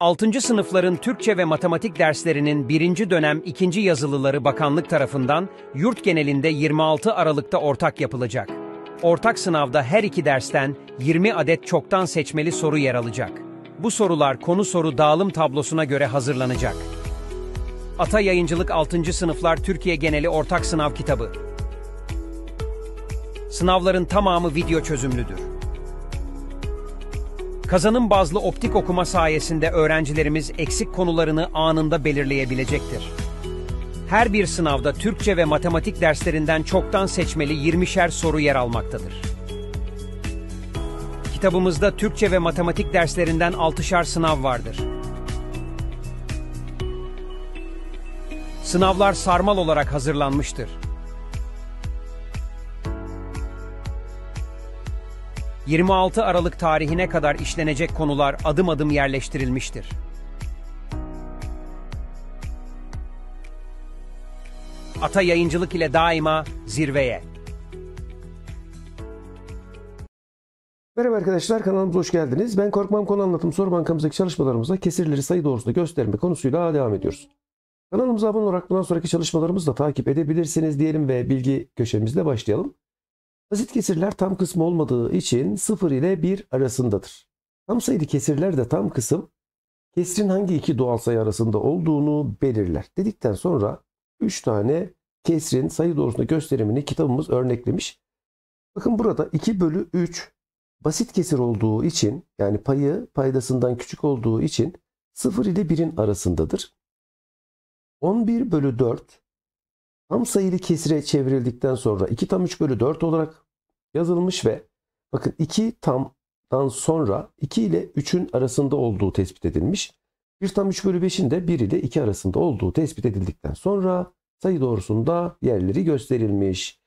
6. sınıfların Türkçe ve matematik derslerinin 1. dönem 2. yazılıları bakanlık tarafından yurt genelinde 26 Aralık'ta ortak yapılacak. Ortak sınavda her iki dersten 20 adet çoktan seçmeli soru yer alacak. Bu sorular konu soru dağılım tablosuna göre hazırlanacak. Ata Yayıncılık 6. Sınıflar Türkiye Geneli Ortak Sınav Kitabı Sınavların tamamı video çözümlüdür. Kazanım bazlı optik okuma sayesinde öğrencilerimiz eksik konularını anında belirleyebilecektir. Her bir sınavda Türkçe ve matematik derslerinden çoktan seçmeli 20'şer soru yer almaktadır. Kitabımızda Türkçe ve matematik derslerinden 6'şar sınav vardır. Sınavlar sarmal olarak hazırlanmıştır. 26 Aralık tarihine kadar işlenecek konular adım adım yerleştirilmiştir. Ata yayıncılık ile daima zirveye. Merhaba arkadaşlar kanalımıza hoş geldiniz. Ben Korkmam Konu Anlatım Soru Bankamızdaki çalışmalarımızda kesirleri sayı doğrusunda gösterme konusuyla devam ediyoruz. Kanalımıza abone olarak bundan sonraki çalışmalarımızı da takip edebilirsiniz diyelim ve bilgi köşemizle başlayalım. Basit kesirler tam kısım olmadığı için 0 ile 1 arasındadır. Tam sayılı kesirler de tam kısım kesrin hangi iki doğal sayı arasında olduğunu belirler. Dedikten sonra 3 tane kesrin sayı doğrusunda gösterimini kitabımız örneklemiş. Bakın burada 2 bölü 3 basit kesir olduğu için yani payı paydasından küçük olduğu için 0 ile 1'in arasındadır. 11 bölü 4 Tam sayılı kesire çevrildikten sonra 2 tam 3 bölü 4 olarak yazılmış ve bakın 2 tamdan sonra 2 ile 3'ün arasında olduğu tespit edilmiş. 1 tam 3 bölü 5'in de 1 ile 2 arasında olduğu tespit edildikten sonra sayı doğrusunda yerleri gösterilmiş.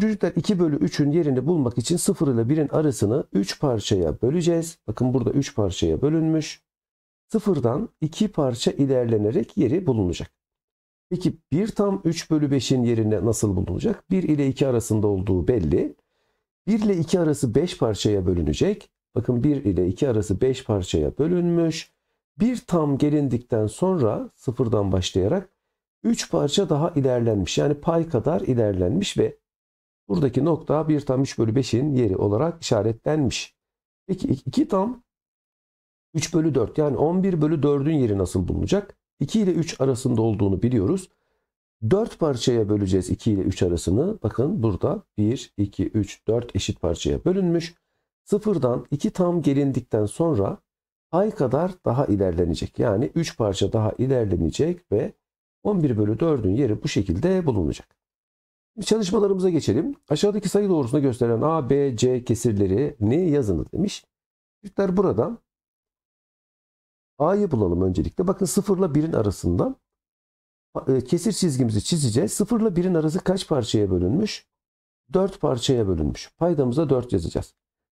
Çocuklar 2 bölü 3'ün yerini bulmak için 0 ile 1'in arasını 3 parçaya böleceğiz. Bakın burada 3 parçaya bölünmüş. Sıfırdan 2 parça ilerlenerek yeri bulunacak. Peki 1 tam 3 bölü 5'in yerine nasıl bulunacak? 1 ile 2 arasında olduğu belli. 1 ile 2 arası 5 parçaya bölünecek. Bakın 1 ile 2 arası 5 parçaya bölünmüş. 1 tam gelindikten sonra sıfırdan başlayarak 3 parça daha ilerlenmiş. Yani pay kadar ilerlenmiş ve buradaki nokta 1 tam 3 bölü 5'in yeri olarak işaretlenmiş. Peki 2 tam 3 bölü 4 yani 11 bölü 4'ün yeri nasıl bulunacak? 2 ile 3 arasında olduğunu biliyoruz. 4 parçaya böleceğiz 2 ile 3 arasını. Bakın burada 1, 2, 3, 4 eşit parçaya bölünmüş. 0'dan 2 tam gelindikten sonra ay kadar daha ilerlenecek. Yani 3 parça daha ilerlenecek ve 11 bölü 4'ün yeri bu şekilde bulunacak. Çalışmalarımıza geçelim. Aşağıdaki sayı doğrusuna gösterilen A, B, C kesirlerini yazınız demiş. Çiftler burada A'yı bulalım öncelikle. Bakın 0 ile 1'in arasından e, kesir çizgimizi çizeceğiz. 0 ile 1'in arası kaç parçaya bölünmüş? 4 parçaya bölünmüş. Paydamıza 4 yazacağız.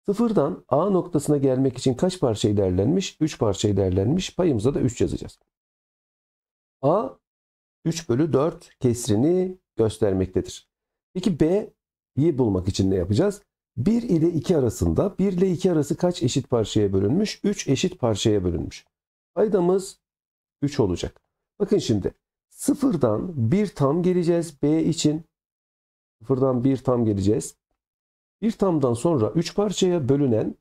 Sıfırdan A noktasına gelmek için kaç parça ilerlenmiş? 3 parça ilerlenmiş. Payımıza da 3 yazacağız. A 3 bölü 4 kesrini göstermektedir. Peki B'yi bulmak için ne yapacağız? 1 ile 2 arasında 1 ile 2 arası kaç eşit parçaya bölünmüş? 3 eşit parçaya bölünmüş. Faydamız 3 olacak. Bakın şimdi sıfırdan bir tam geleceğiz B için. Sıfırdan bir tam geleceğiz. Bir tamdan sonra 3 parçaya bölünen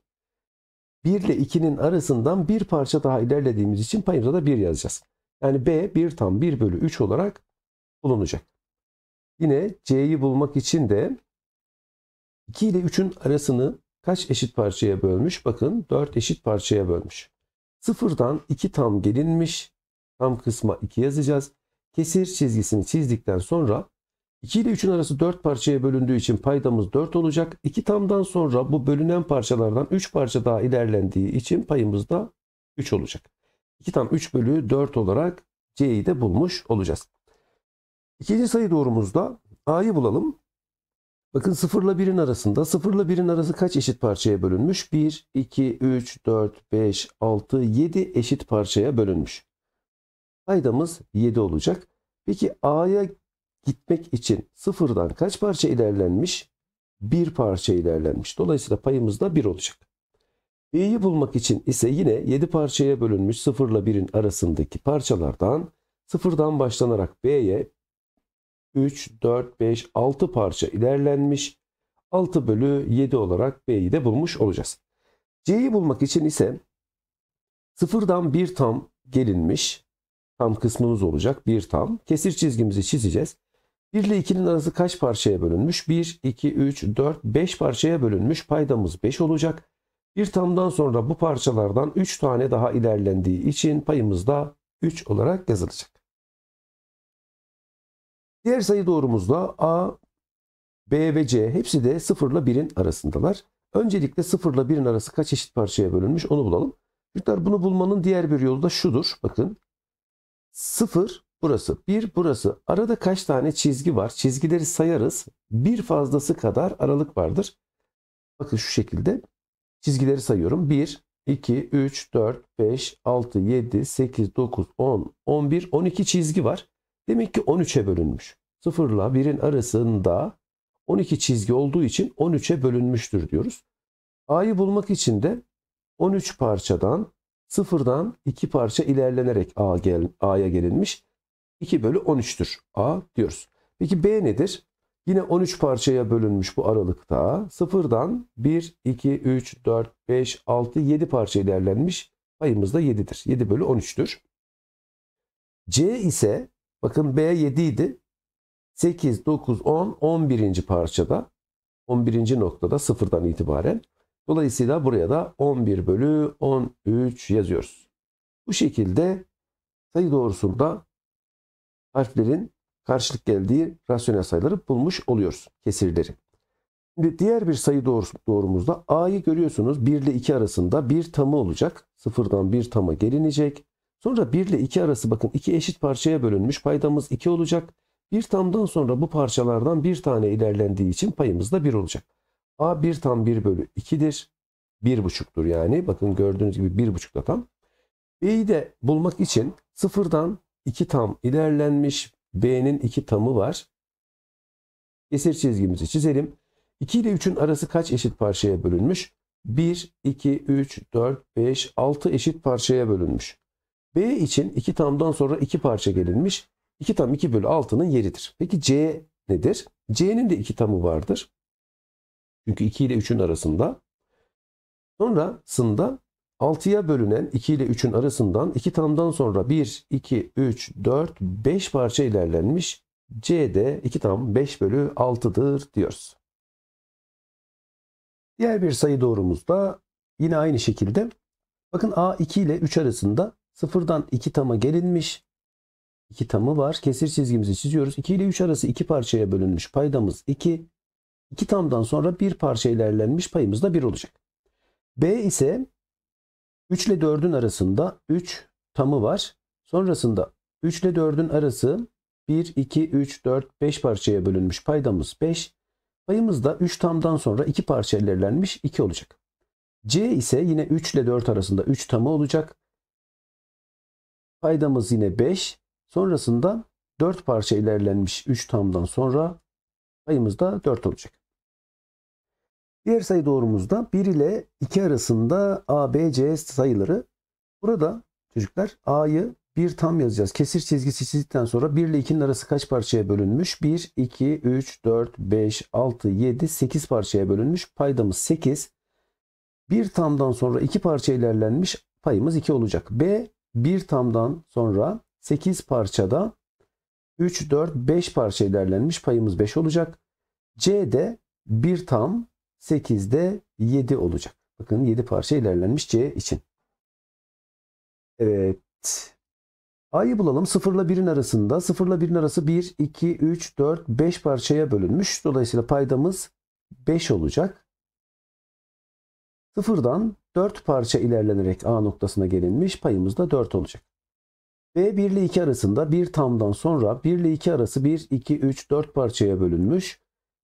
1 ile 2'nin arasından bir parça daha ilerlediğimiz için payına da 1 yazacağız. Yani B 1 tam 1 bölü 3 olarak bulunacak. Yine C'yi bulmak için de 2 ile 3'ün arasını kaç eşit parçaya bölmüş? Bakın 4 eşit parçaya bölmüş. Sıfırdan iki tam gelinmiş. Tam kısma 2 yazacağız. Kesir çizgisini çizdikten sonra 2 ile 3'ün arası 4 parçaya bölündüğü için paydamız 4 olacak. 2 tamdan sonra bu bölünen parçalardan 3 parça daha ilerlendiği için payımız da 3 olacak. 2 tam 3 bölü 4 olarak C'yi de bulmuş olacağız. İkinci sayı doğrumuzda A'yı bulalım. Bakın 0 ile 1'in arasında. 0 ile 1'in arası kaç eşit parçaya bölünmüş? 1, 2, 3, 4, 5, 6, 7 eşit parçaya bölünmüş. Faydamız 7 olacak. Peki A'ya gitmek için sıfırdan kaç parça ilerlenmiş? Bir parça ilerlenmiş. Dolayısıyla payımız da 1 olacak. B'yi bulmak için ise yine 7 parçaya bölünmüş 0 ile 1'in arasındaki parçalardan sıfırdan başlanarak B'ye 3, 4, 5, 6 parça ilerlenmiş. 6 bölü 7 olarak B'yi de bulmuş olacağız. C'yi bulmak için ise sıfırdan bir tam gelinmiş. Tam kısmımız olacak. Bir tam. Kesir çizgimizi çizeceğiz. 1 ile 2'nin arası kaç parçaya bölünmüş? 1, 2, 3, 4, 5 parçaya bölünmüş. Paydamız 5 olacak. Bir tamdan sonra bu parçalardan 3 tane daha ilerlendiği için payımız da 3 olarak yazılacak. Diğer sayı doğrumuzda A, B ve C hepsi de 0 ile 1'in arasındalar. Öncelikle 0 ile 1'in arası kaç eşit parçaya bölünmüş onu bulalım. Çocuklar bunu bulmanın diğer bir yolu da şudur. Bakın 0 burası 1 burası. Arada kaç tane çizgi var? Çizgileri sayarız. Bir fazlası kadar aralık vardır. Bakın şu şekilde çizgileri sayıyorum. 1, 2, 3, 4, 5, 6, 7, 8, 9, 10, 11, 12 çizgi var. Demek ki 13'e bölünmüş. 0 ile 1'in arasında 12 çizgi olduğu için 13'e bölünmüştür diyoruz. A'yı bulmak için de 13 parçadan 0'dan 2 parça ilerlenerek A'ya gelinmiş. 2 bölü 13'tür A diyoruz. Peki B nedir? Yine 13 parçaya bölünmüş bu aralıkta. 0'dan 1, 2, 3, 4, 5, 6, 7 parça ilerlenmiş. Payımız da 7'dir. 7 bölü 13'tür. C ise Bakın B 7 idi. 8, 9, 10, 11. parçada 11. noktada sıfırdan itibaren. Dolayısıyla buraya da 11 bölü 13 yazıyoruz. Bu şekilde sayı doğrusunda harflerin karşılık geldiği rasyonel sayıları bulmuş oluyoruz kesirleri. Şimdi diğer bir sayı doğrusu, doğrumuzda A'yı görüyorsunuz 1 ile 2 arasında bir tamı olacak. Sıfırdan bir tama gelinecek. Sonra 1 ile 2 arası bakın 2 eşit parçaya bölünmüş. Paydamız 2 olacak. Bir tamdan sonra bu parçalardan bir tane ilerlendiği için payımız da 1 olacak. A 1 tam 1 bölü 2'dir. 1,5'tur yani. Bakın gördüğünüz gibi 1,5 da tam. B'yi de bulmak için sıfırdan 2 tam ilerlenmiş. B'nin 2 tamı var. Kesir çizgimizi çizelim. 2 ile 3'ün arası kaç eşit parçaya bölünmüş? 1, 2, 3, 4, 5, 6 eşit parçaya bölünmüş. B için 2 tamdan sonra 2 parça gelinmiş. 2 tam 2 bölü 6'nın yeridir. Peki C nedir? C'nin de 2 tamı vardır. Çünkü 2 ile 3'ün arasında. Sonrasında 6'ya bölünen 2 ile 3'ün arasından 2 tamdan sonra 1, 2, 3, 4, 5 parça ilerlenmiş. C de 2 tam 5 bölü 6'dır diyoruz. Diğer bir sayı doğrumuzda yine aynı şekilde. Bakın A 2 ile 3 arasında Sıfırdan iki tama gelinmiş. 2 tamı var. Kesir çizgimizi çiziyoruz. 2 ile 3 arası iki parçaya bölünmüş. Paydamız 2. 2 tamdan sonra bir parça ilerlenmiş. Payımız da 1 olacak. B ise 3 ile 4'ün arasında 3 tamı var. Sonrasında 3 ile 4'ün arası 1, 2, 3, 4, 5 parçaya bölünmüş. Paydamız 5. Payımız da 3 tamdan sonra 2 parça ilerlenmiş 2 olacak. C ise yine 3 ile 4 arasında 3 tamı olacak. Paydamız yine 5. Sonrasında 4 parça ilerlenmiş 3 tamdan sonra payımız da 4 olacak. Diğer sayı doğrumuzda 1 ile 2 arasında A, B, C sayıları. Burada çocuklar A'yı 1 tam yazacağız. Kesir çizgisi çizdikten sonra 1 ile 2'nin arası kaç parçaya bölünmüş? 1, 2, 3, 4, 5, 6, 7, 8 parçaya bölünmüş. Paydamız 8. 1 tamdan sonra 2 parça ilerlenmiş. Payımız 2 olacak. B bir tamdan sonra 8 parçada 3, 4, 5 parça ilerlenmiş payımız 5 olacak. C'de 1 tam 8'de 7 olacak. Bakın 7 parça ilerlenmiş C için. Evet. A'yı bulalım. 0 ile 1'in arasında. 0 ile 1'in arası 1, 2, 3, 4, 5 parçaya bölünmüş. Dolayısıyla paydamız 5 olacak. 0'dan 4 parça ilerlenerek A noktasına gelinmiş payımız da 4 olacak. B 1 ile 2 arasında bir tamdan sonra 1 ile 2 arası 1, 2, 3, 4 parçaya bölünmüş.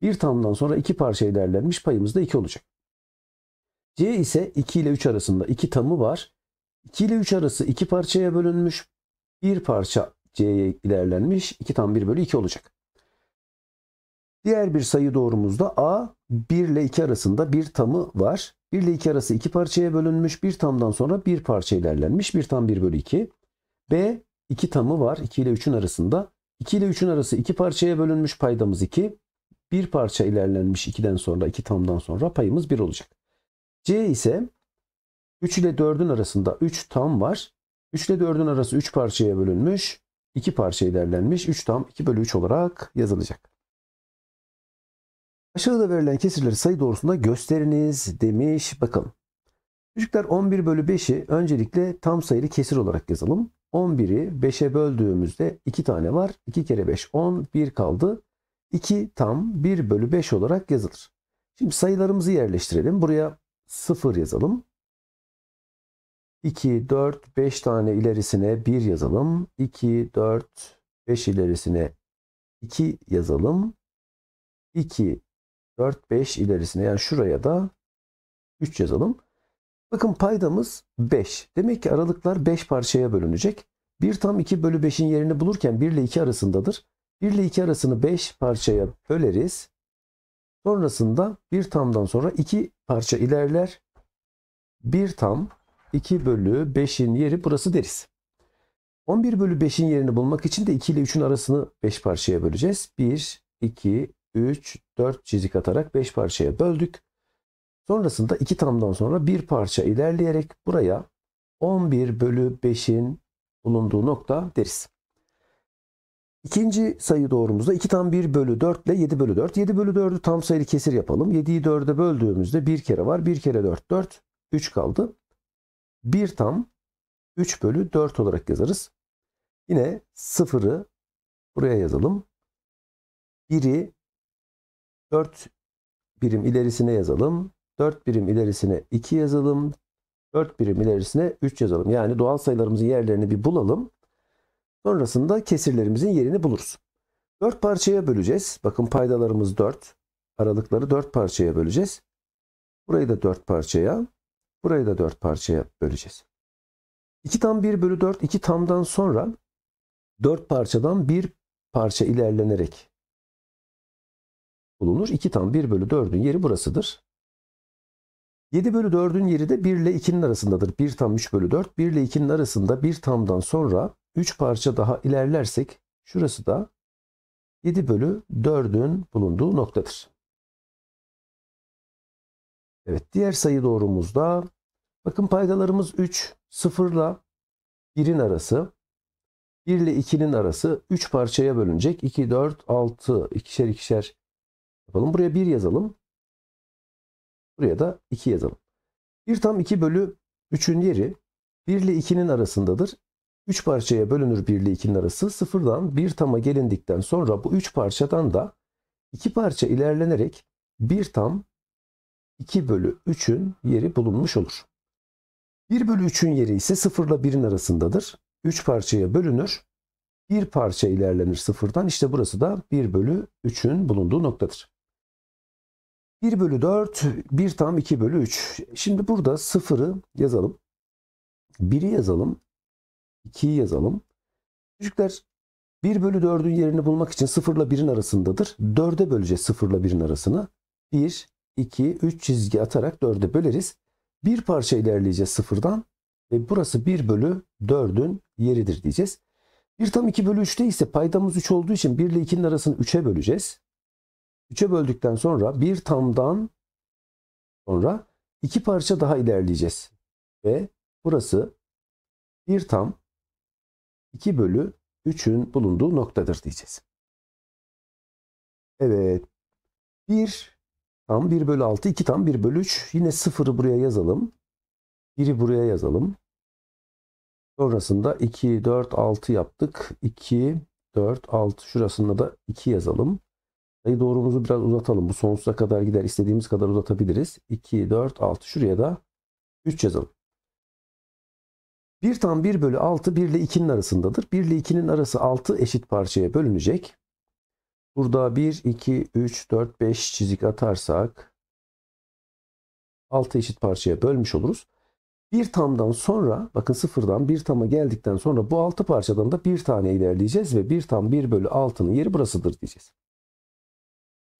Bir tamdan sonra 2 parça ilerlenmiş payımız da 2 olacak. C ise 2 ile 3 arasında 2 tamı var. 2 ile 3 arası 2 parçaya bölünmüş. Bir parça C'ye ilerlenmiş. 2 tam 1 bölü 2 olacak. Diğer bir sayı doğrumuzda A 1 ile 2 arasında bir tamı var. 1 ile 2 arası 2 parçaya bölünmüş. 1 tamdan sonra bir parça ilerlenmiş. 1 tam 1 bölü 2. B 2 tamı var. 2 ile 3'ün arasında. 2 ile 3'ün arası 2 parçaya bölünmüş paydamız 2. Bir parça ilerlenmiş 2'den sonra 2 tamdan sonra payımız 1 olacak. C ise 3 ile 4'ün arasında 3 tam var. 3 ile 4'ün arası 3 parçaya bölünmüş. 2 parça ilerlenmiş. 3 tam 2 bölü 3 olarak yazılacak. Aşağıda verilen kesirleri sayı doğrusunda gösteriniz demiş. Bakalım. Çocuklar 11 bölü 5'i öncelikle tam sayılı kesir olarak yazalım. 11'i 5'e böldüğümüzde 2 tane var. 2 kere 5 11 kaldı. 2 tam 1 bölü 5 olarak yazılır. Şimdi sayılarımızı yerleştirelim. Buraya 0 yazalım. 2, 4, 5 tane ilerisine 1 yazalım. 2, 4, 5 ilerisine 2 yazalım. 2, 4, 5 ilerisine yani şuraya da 3 yazalım. Bakın paydamız 5. Demek ki aralıklar 5 parçaya bölünecek. 1 tam 2 bölü 5'in yerini bulurken 1 ile 2 arasındadır. 1 ile 2 arasını 5 parçaya böleriz. Sonrasında 1 tamdan sonra 2 parça ilerler. 1 tam 2 bölü 5'in yeri burası deriz. 11 bölü 5'in yerini bulmak için de 2 ile 3'ün arasını 5 parçaya böleceğiz. 1, 2, 3, 4 çizik atarak 5 parçaya böldük. Sonrasında 2 tamdan sonra bir parça ilerleyerek buraya 11 bölü 5'in bulunduğu nokta deriz. İkinci sayı doğrumuzda 2 tam 1 bölü 4 ile 7 bölü 4. 7 bölü 4'ü tam sayılı kesir yapalım. 7'yi 4'e böldüğümüzde 1 kere var. 1 kere 4 4. 3 kaldı. 1 tam 3 bölü 4 olarak yazarız. Yine 0'ı buraya yazalım. 1'i 4 birim ilerisine yazalım. 4 birim ilerisine 2 yazalım. 4 birim ilerisine 3 yazalım. Yani doğal sayılarımızın yerlerini bir bulalım. Sonrasında kesirlerimizin yerini buluruz. 4 parçaya böleceğiz. Bakın paydalarımız 4. Aralıkları 4 parçaya böleceğiz. Burayı da 4 parçaya. Burayı da 4 parçaya böleceğiz. 2 tam 1 bölü 4. 2 tamdan sonra 4 parçadan 1 parça ilerlenerek bulunur. 2 tam 1 bölü 4'ün yeri burasıdır. 7 bölü 4'ün yeri de 1 ile 2'nin arasındadır. 1 tam 3 bölü 4. 1 ile 2'nin arasında 1 tamdan sonra 3 parça daha ilerlersek şurası da 7 bölü 4'ün bulunduğu noktadır. Evet diğer sayı doğrumuzda bakın paydalarımız 3, 0 ile 1'in arası. 1 ile 2'nin arası 3 parçaya bölünecek. 2, 4, 6, ikişer ikişer yapalım. Buraya 1 yazalım. Buraya da 2 yazalım. 1 tam 2 bölü 3'ün yeri 1 ile 2'nin arasındadır. 3 parçaya bölünür 1 ile 2'nin arası. Sıfırdan 1 tama gelindikten sonra bu 3 parçadan da 2 parça ilerlenerek 1 tam 2 bölü 3'ün yeri bulunmuş olur. 1 bölü 3'ün yeri ise 0 ile 1'in arasındadır. 3 parçaya bölünür. 1 parça ilerlenir sıfırdan. İşte burası da 1 bölü 3'ün bulunduğu noktadır. 1 bölü 4, 1 tam 2 bölü 3. Şimdi burada 0'ı yazalım. 1'i yazalım. 2'yi yazalım. Çocuklar 1 bölü 4'ün yerini bulmak için 0 ile 1'in arasındadır. 4'e böleceğiz 0 ile 1'in arasını. 1, 2, 3 çizgi atarak 4'e böleriz. Bir parça ilerleyeceğiz sıfırdan ve burası 1 bölü 4'ün yeridir diyeceğiz. 1 tam 2 bölü 3'te ise paydamız 3 olduğu için 1 ile 2'nin arasını 3'e böleceğiz. 3'e böldükten sonra bir tamdan sonra iki parça daha ilerleyeceğiz. Ve burası bir tam 2 bölü 3'ün bulunduğu noktadır diyeceğiz. Evet. 1 tam 1 bölü 6, 2 tam 1 bölü 3. Yine 0'ı buraya yazalım. 1'i buraya yazalım. Sonrasında 2, 4, 6 yaptık. 2, 4, 6 şurasında da 2 yazalım. Sayı doğrumuzu biraz uzatalım. Bu sonsuza kadar gider. İstediğimiz kadar uzatabiliriz. 2, 4, 6. Şuraya da 3 yazalım. 1 tam 1 bölü 6 1 ile 2'nin arasındadır. 1 ile 2'nin arası 6 eşit parçaya bölünecek. Burada 1, 2, 3, 4, 5 çizik atarsak 6 eşit parçaya bölmüş oluruz. Bir tamdan sonra bakın sıfırdan bir tama geldikten sonra bu 6 parçadan da bir tane ilerleyeceğiz ve bir tam 1 bölü 6'nın yeri burasıdır diyeceğiz.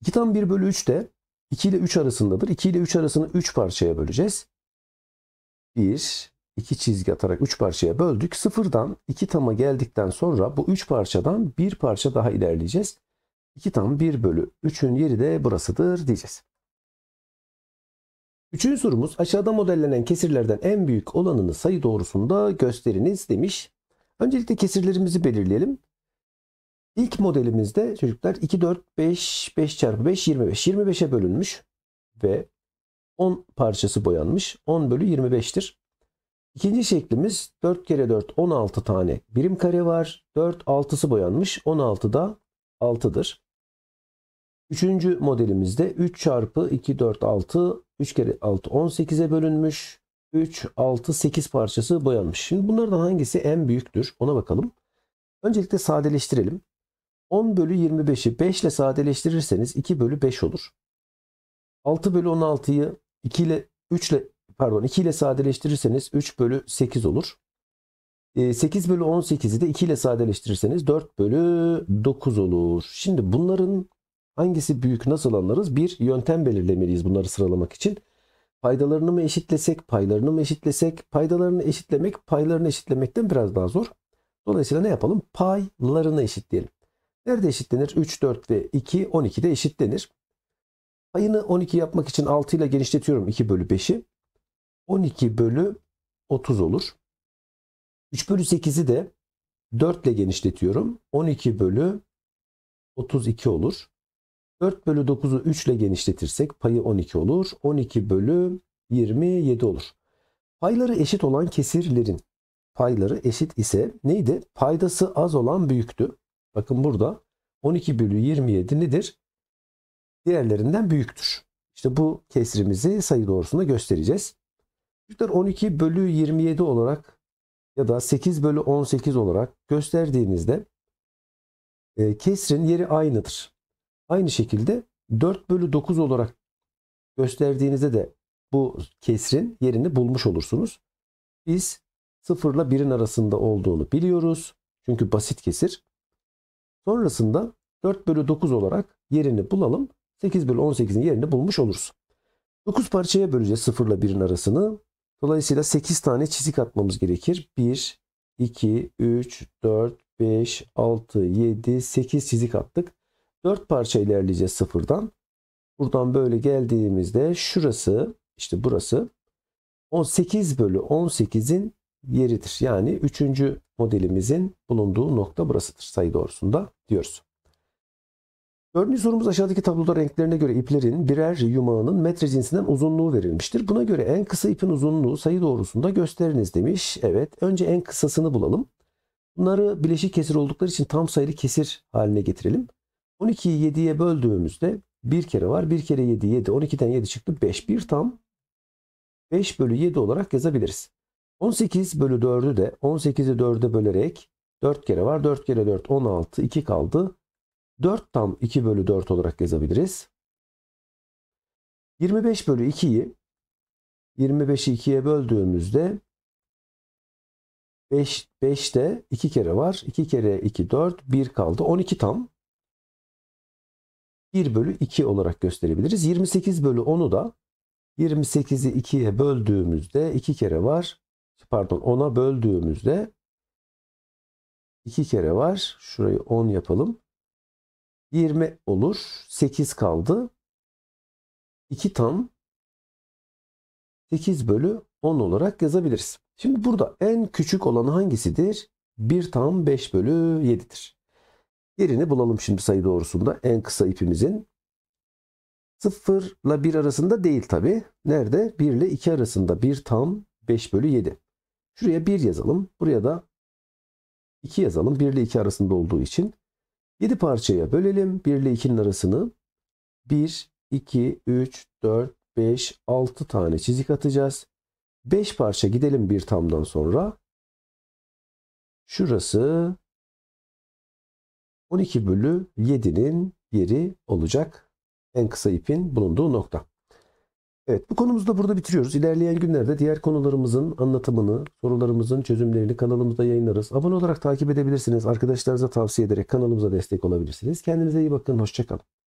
2 tam 1 bölü 3 de 2 ile 3 arasındadır. 2 ile 3 arasını 3 parçaya böleceğiz. 1, 2 çizgi atarak 3 parçaya böldük. Sıfırdan 2 tama geldikten sonra bu 3 parçadan bir parça daha ilerleyeceğiz. 2 tam 1 bölü 3'ün yeri de burasıdır diyeceğiz. Üçüncü sorumuz aşağıda modellenen kesirlerden en büyük olanını sayı doğrusunda gösteriniz demiş. Öncelikle kesirlerimizi belirleyelim. İlk modelimizde çocuklar 2, 4, 5, 5 çarpı 5, 25. 25'e bölünmüş ve 10 parçası boyanmış. 10 bölü 25'tir. İkinci şeklimiz 4 kere 4 16 tane birim kare var. 4 6'sı boyanmış. 16 da 6'dır. Üçüncü modelimizde 3 çarpı 2 4 6 3 kere 6 18'e bölünmüş. 3 6 8 parçası boyanmış. Şimdi bunlardan hangisi en büyüktür? Ona bakalım. Öncelikle sadeleştirelim. 10 bölü 25'i 5 ile sadeleştirirseniz 2 bölü 5 olur. 6 bölü 16'yı 2 ile 3 ile pardon 2 ile sadeleştirirseniz 3 bölü 8 olur. 8 ee, bölü 18'i de 2 ile sadeleştirirseniz 4 bölü 9 olur. Şimdi bunların hangisi büyük nasıl anlarız? Bir yöntem belirlemeliyiz bunları sıralamak için. Paydalarını mı eşitlesek, paylarını mı eşitlesek? Paydalarını eşitlemek paylarını eşitlemekten biraz daha zor. Dolayısıyla ne yapalım? Paylarını eşitleyelim. Nerede eşitlenir? 3, 4 ve 2, 12 de eşitlenir. Payını 12 yapmak için 6 ile genişletiyorum 2 bölü 5'i. 12 bölü 30 olur. 3 bölü 8'i de 4 ile genişletiyorum. 12 bölü 32 olur. 4 bölü 9'u 3 ile genişletirsek payı 12 olur. 12 bölü 27 olur. Payları eşit olan kesirlerin payları eşit ise neydi? Paydası az olan büyüktü. Bakın burada 12 bölü 27 nedir? Diğerlerinden büyüktür. İşte bu kesrimizi sayı doğrusunda göstereceğiz. Çocuklar 12 bölü 27 olarak ya da 8 bölü 18 olarak gösterdiğinizde e, kesrin yeri aynıdır. Aynı şekilde 4 bölü 9 olarak gösterdiğinizde de bu kesrin yerini bulmuş olursunuz. Biz 0 ile 1'in arasında olduğunu biliyoruz. Çünkü basit kesir. Sonrasında 4 bölü 9 olarak yerini bulalım. 8 bölü 18'in yerini bulmuş oluruz. 9 parçaya böleceğiz 0 ile 1'in arasını. Dolayısıyla 8 tane çizik atmamız gerekir. 1, 2, 3, 4, 5, 6, 7, 8 çizik attık. 4 parça ilerleyeceğiz sıfırdan. Buradan böyle geldiğimizde şurası işte burası 18 bölü 18'in yeridir. Yani üçüncü modelimizin bulunduğu nokta burasıdır sayı doğrusunda diyoruz. Dördüncü sorumuz aşağıdaki tabloda renklerine göre iplerin birer yumağının metre cinsinden uzunluğu verilmiştir. Buna göre en kısa ipin uzunluğu sayı doğrusunda gösteriniz demiş. Evet önce en kısasını bulalım. Bunları bileşik kesir oldukları için tam sayılı kesir haline getirelim. 12'yi 7'ye böldüğümüzde bir kere var. Bir kere 7 7. 12'den 7 çıktı. 5. Bir tam 5 bölü 7 olarak yazabiliriz. 18 bölü 4'ü de 18'i 4'e bölerek 4 kere var. 4 kere 4 16 2 kaldı. 4 tam 2 bölü 4 olarak yazabiliriz. 25 bölü 2'yi 25'i 2'ye böldüğümüzde 5, de 2 kere var. 2 kere 2 4 1 kaldı. 12 tam 1 bölü 2 olarak gösterebiliriz. 28 bölü 10'u da 28'i 2'ye böldüğümüzde 2 kere var pardon 10'a böldüğümüzde 2 kere var. Şurayı 10 yapalım. 20 olur. 8 kaldı. 2 tam 8 bölü 10 olarak yazabiliriz. Şimdi burada en küçük olan hangisidir? 1 tam 5 bölü 7'dir. Yerini bulalım şimdi sayı doğrusunda en kısa ipimizin. 0 ile 1 arasında değil tabi. Nerede? 1 ile 2 arasında 1 tam 5 bölü 7. Şuraya 1 yazalım. Buraya da 2 yazalım. 1 ile 2 arasında olduğu için. 7 parçaya bölelim. 1 ile 2'nin arasını 1, 2, 3, 4, 5, 6 tane çizik atacağız. 5 parça gidelim bir tamdan sonra. Şurası 12 bölü 7'nin yeri olacak. En kısa ipin bulunduğu nokta. Evet bu konumuzu da burada bitiriyoruz. İlerleyen günlerde diğer konularımızın anlatımını, sorularımızın çözümlerini kanalımızda yayınlarız. Abone olarak takip edebilirsiniz. Arkadaşlarınıza tavsiye ederek kanalımıza destek olabilirsiniz. Kendinize iyi bakın. Hoşçakalın.